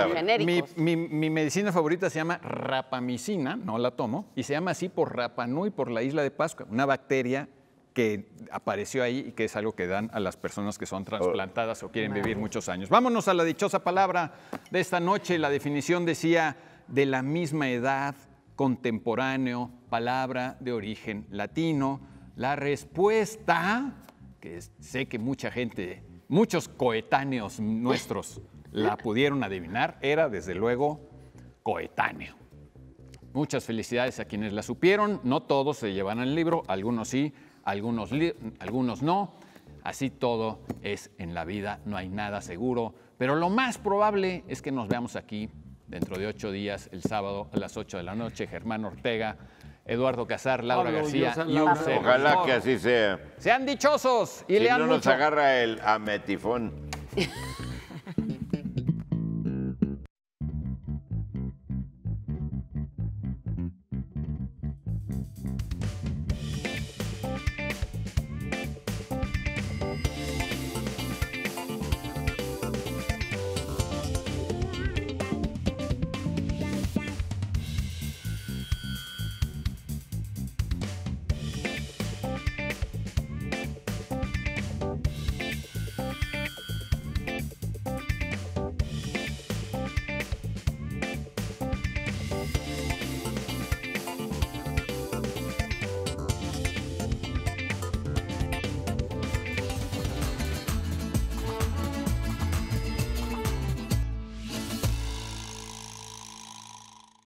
en genéricos. Mi, mi, mi, medicina favorita se llama rapamicina, no la tomo, y se llama así por Rapa por la isla de Pascua, una bacteria que apareció ahí y que es algo que dan a las personas que son oh, trasplantadas o quieren vivir muchos años. Vámonos a la dichosa palabra de esta noche. La definición decía de la misma edad, contemporáneo, palabra de origen latino. La respuesta que sé que mucha gente, muchos coetáneos nuestros la pudieron adivinar, era desde luego coetáneo. Muchas felicidades a quienes la supieron, no todos se llevan el libro, algunos sí, algunos, algunos no. Así todo es en la vida, no hay nada seguro, pero lo más probable es que nos veamos aquí dentro de ocho días, el sábado a las ocho de la noche, Germán Ortega Eduardo Casar, Laura García y Ojalá que así sea. Sean dichosos y si no nos agarra el ametifón.